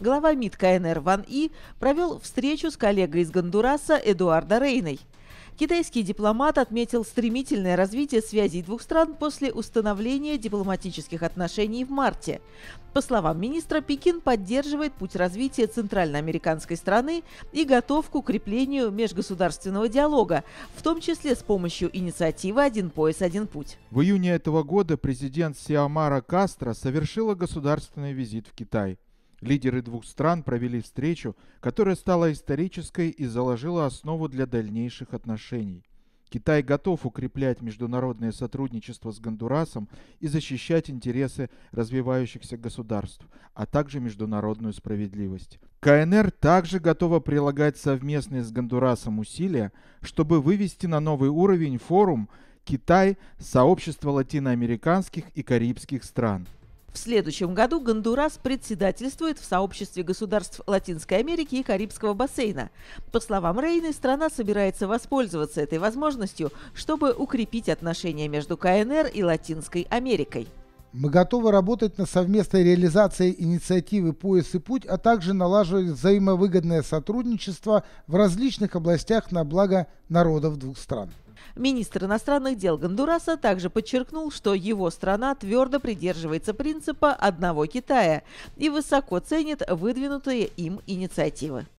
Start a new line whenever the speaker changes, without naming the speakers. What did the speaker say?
Глава МИД КНР Ван И провел встречу с коллегой из Гондураса Эдуардо Рейной. Китайский дипломат отметил стремительное развитие связей двух стран после установления дипломатических отношений в марте. По словам министра, Пекин поддерживает путь развития центральноамериканской страны и готов к укреплению межгосударственного диалога, в том числе с помощью инициативы «Один пояс, один путь».
В июне этого года президент Сиамара Кастро совершила государственный визит в Китай. Лидеры двух стран провели встречу, которая стала исторической и заложила основу для дальнейших отношений. Китай готов укреплять международное сотрудничество с Гондурасом и защищать интересы развивающихся государств, а также международную справедливость. КНР также готова прилагать совместные с Гондурасом усилия, чтобы вывести на новый уровень форум Китай, сообщество латиноамериканских и карибских стран.
В следующем году Гондурас председательствует в сообществе государств Латинской Америки и Карибского бассейна. По словам Рейны, страна собирается воспользоваться этой возможностью, чтобы укрепить отношения между КНР и Латинской Америкой.
Мы готовы работать на совместной реализации инициативы «Пояс и путь», а также налаживать взаимовыгодное сотрудничество в различных областях на благо народов двух стран.
Министр иностранных дел Гондураса также подчеркнул, что его страна твердо придерживается принципа «одного Китая» и высоко ценит выдвинутые им инициативы.